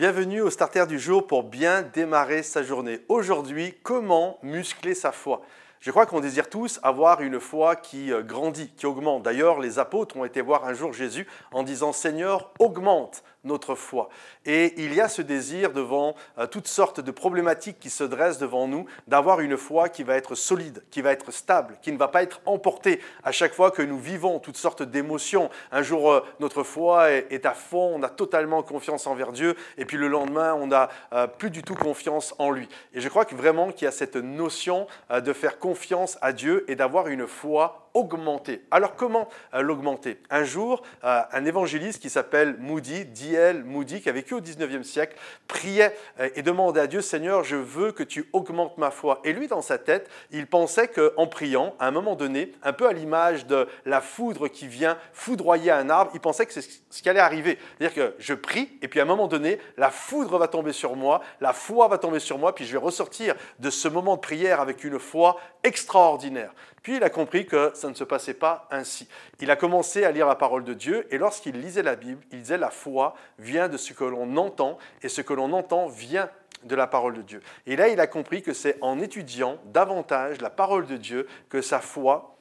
Bienvenue au starter du jour pour bien démarrer sa journée. Aujourd'hui, comment muscler sa foi je crois qu'on désire tous avoir une foi qui euh, grandit, qui augmente. D'ailleurs, les apôtres ont été voir un jour Jésus en disant Seigneur, augmente notre foi. Et il y a ce désir devant euh, toutes sortes de problématiques qui se dressent devant nous d'avoir une foi qui va être solide, qui va être stable, qui ne va pas être emportée à chaque fois que nous vivons toutes sortes d'émotions. Un jour, euh, notre foi est, à fond, on a totalement confiance envers Dieu, et puis le lendemain, on n'a euh, plus du tout confiance en lui. Et je crois que vraiment qu'il y a cette notion de faire confiance à Dieu et d'avoir une foi augmenter. Alors comment euh, l'augmenter Un jour, euh, un évangéliste qui s'appelle Moody, D.L. Moody, qui a vécu au 19e siècle, priait euh, et demandait à Dieu, Seigneur, je veux que tu augmentes ma foi. Et lui, dans sa tête, il pensait qu'en priant, à un moment donné, un peu à l'image de la foudre qui vient foudroyer un arbre, il pensait que c'est ce qui allait arriver. C'est-à-dire que je prie, et puis à un moment donné, la foudre va tomber sur moi, la foi va tomber sur moi, puis je vais ressortir de ce moment de prière avec une foi extraordinaire. Puis il a compris que ça ne se passait pas ainsi. Il a commencé à lire la parole de Dieu et lorsqu'il lisait la Bible, il disait la foi vient de ce que l'on entend et ce que l'on entend vient de la parole de Dieu. Et là, il a compris que c'est en étudiant davantage la parole de Dieu que sa foi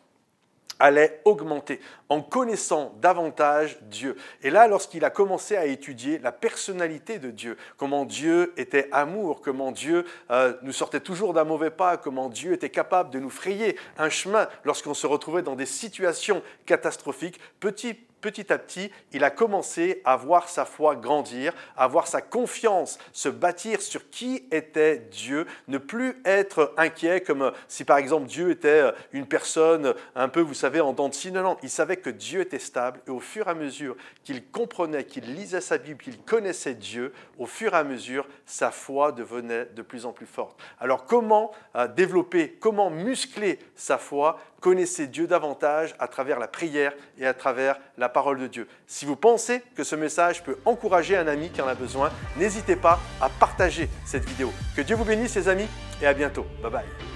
allait augmenter en connaissant davantage Dieu. Et là, lorsqu'il a commencé à étudier la personnalité de Dieu, comment Dieu était amour, comment Dieu euh, nous sortait toujours d'un mauvais pas, comment Dieu était capable de nous frayer un chemin lorsqu'on se retrouvait dans des situations catastrophiques, petit petit à petit, il a commencé à voir sa foi grandir, à voir sa confiance se bâtir sur qui était Dieu, ne plus être inquiet comme euh, si par exemple Dieu était euh, une personne euh, un peu, vous savez, en dents de scie. Non, il savait que Dieu était stable et au fur et à mesure qu'il comprenait, qu'il lisait sa Bible, qu'il connaissait Dieu, au fur et à mesure, sa foi devenait de plus en plus forte. Alors comment développer, comment muscler sa foi connaissez Dieu davantage à travers la prière et à travers la parole de Dieu. Si vous pensez que ce message peut encourager un ami qui en a besoin, n'hésitez pas à partager cette vidéo. Que Dieu vous bénisse les amis et à bientôt. Bye bye.